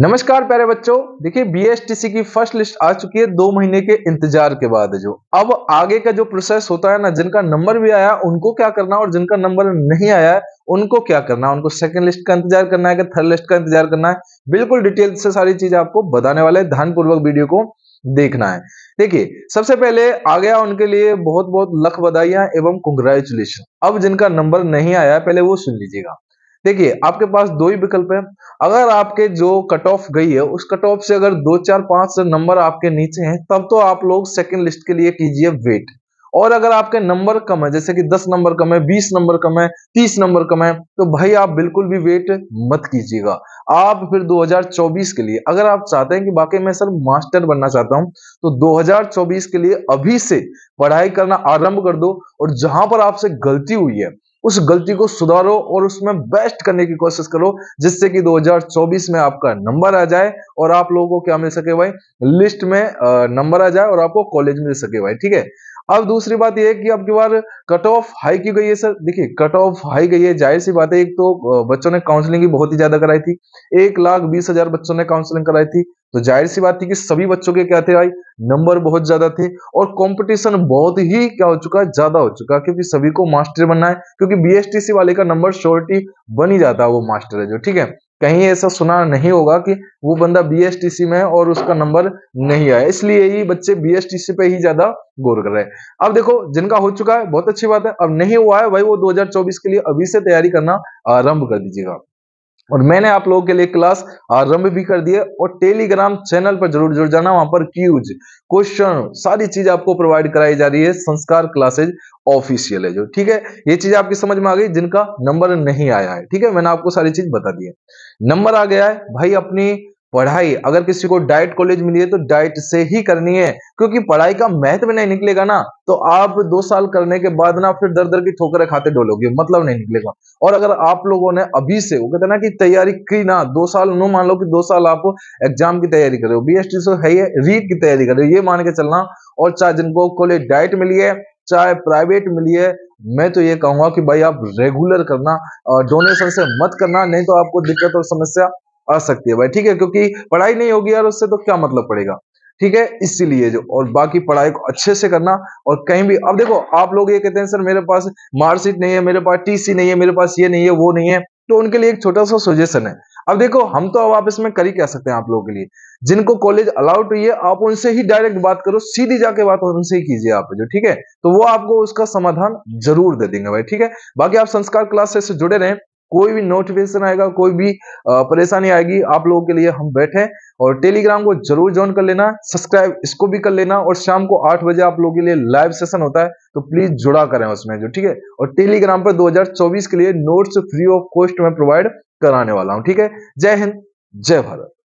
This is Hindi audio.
नमस्कार प्यारे बच्चों देखिए बीएसटीसी की फर्स्ट लिस्ट आ चुकी है दो महीने के इंतजार के बाद जो अब आगे का जो प्रोसेस होता है ना जिनका नंबर भी आया उनको क्या करना और जिनका नंबर नहीं आया है उनको क्या करना उनको सेकंड लिस्ट का इंतजार करना है कि थर्ड लिस्ट का इंतजार करना है बिल्कुल डिटेल से सारी चीज आपको बताने वाले ध्यानपूर्वक वीडियो को देखना है देखिए सबसे पहले आ गया उनके लिए बहुत बहुत लख बधाइया एवं कंग्रेचुलेशन अब जिनका नंबर नहीं आया पहले वो सुन लीजिएगा देखिए आपके पास दो ही विकल्प है अगर आपके जो कट ऑफ गई है उस कट ऑफ से अगर दो चार पांच नंबर आपके नीचे हैं तब तो आप लोग सेकंड लिस्ट के लिए कीजिए वेट और अगर आपके नंबर कम है जैसे कि 10 नंबर कम है 20 नंबर कम है 30 नंबर कम है तो भाई आप बिल्कुल भी वेट मत कीजिएगा आप फिर 2024 के लिए अगर आप चाहते हैं कि बाकी मैं सर मास्टर बनना चाहता हूं तो 2024 के लिए अभी से पढ़ाई करना आरंभ कर दो और जहां पर आपसे गलती हुई है उस गलती को सुधारो और उसमें बेस्ट करने की कोशिश करो जिससे कि 2024 में आपका नंबर आ जाए और आप लोगों को क्या मिल सके भाई लिस्ट में नंबर आ जाए और आपको कॉलेज मिल सके भाई ठीक है अब दूसरी बात यह है कि अब की बार कट ऑफ हाई की गई है सर देखिए कट ऑफ हाई गई है जाहिर सी बात है एक तो बच्चों ने काउंसलिंग भी बहुत ही ज्यादा कराई थी एक लाख बीस हजार बच्चों ने काउंसलिंग कराई थी तो जाहिर सी बात थी कि सभी बच्चों के क्या थे भाई नंबर बहुत ज्यादा थे और कंपटीशन बहुत ही क्या हो चुका है ज्यादा हो चुका क्योंकि सभी को मास्टर बनना है क्योंकि बीएसटीसी वाले का नंबर श्योरिटी बनी बन ही जाता है वो मास्टर है जो ठीक है कहीं ऐसा सुना नहीं होगा कि वो बंदा बीएसटीसी में है और उसका नंबर नहीं आया इसलिए ही बच्चे बीएसटीसी पे ही ज्यादा गौर कर रहे हैं अब देखो जिनका हो चुका है बहुत अच्छी बात है अब नहीं हुआ है भाई वो 2024 के लिए अभी से तैयारी करना आरंभ कर दीजिएगा और मैंने आप लोगों के लिए क्लास आरंभ भी कर दी है और टेलीग्राम चैनल पर जरूर जुड़ जाना वहां पर क्यूज क्वेश्चन सारी चीज आपको प्रोवाइड कराई जा रही है संस्कार क्लासेज ऑफिशियल है जो ठीक है ये चीज आपकी समझ में आ गई जिनका नंबर नहीं आया है ठीक है मैंने आपको सारी चीज बता दी है नंबर आ गया है भाई अपनी पढ़ाई अगर किसी को डाइट कॉलेज मिली है तो डाइट से ही करनी है क्योंकि पढ़ाई का महत्व नहीं निकलेगा ना तो आप दो साल करने के बाद ना फिर दर दर की ठोकर खाते डोलोगे मतलब नहीं निकलेगा और अगर आप लोगों ने अभी से वो कहते ना कि तैयारी की ना दो साल नो मान लो कि दो साल आप एग्जाम की तैयारी कर रहे हो बी एस टी से है रीट की तैयारी कर रहे हो ये मान के चलना और चाहे जिनको कॉलेज डाइट मिली है चाहे प्राइवेट है मैं तो ये कहूंगा कि भाई आप रेगुलर करना डोनेशन से मत करना नहीं तो आपको दिक्कत और समस्या आ सकती है भाई ठीक है क्योंकि पढ़ाई नहीं होगी यार उससे तो क्या मतलब पड़ेगा ठीक है इसीलिए जो और बाकी पढ़ाई को अच्छे से करना और कहीं भी अब देखो आप लोग ये कहते हैं सर मेरे पास मार्कशीट नहीं है मेरे पास टीसी नहीं है मेरे पास ये नहीं है वो नहीं है तो उनके लिए एक छोटा सा सजेशन है अब देखो हम तो अब आप इसमें कर ही कह सकते हैं आप लोगों के लिए जिनको कॉलेज अलाउड हुई है आप उनसे ही डायरेक्ट बात करो सीधी जाके बात उनसे ही कीजिए आप जो ठीक है तो वो आपको उसका समाधान जरूर दे देंगे भाई ठीक है बाकी आप संस्कार क्लास से जुड़े रहें कोई भी नोटिफिकेशन आएगा कोई भी परेशानी आएगी आप लोगों के लिए हम बैठे और टेलीग्राम को जरूर ज्वाइन कर लेना सब्सक्राइब इसको भी कर लेना और शाम को आठ बजे आप लोगों के लिए लाइव सेशन होता है तो प्लीज जुड़ा करें उसमें जो ठीक है और टेलीग्राम पर 2024 के लिए नोट्स फ्री ऑफ कॉस्ट में प्रोवाइड कराने वाला हूं ठीक है जय हिंद जय भारत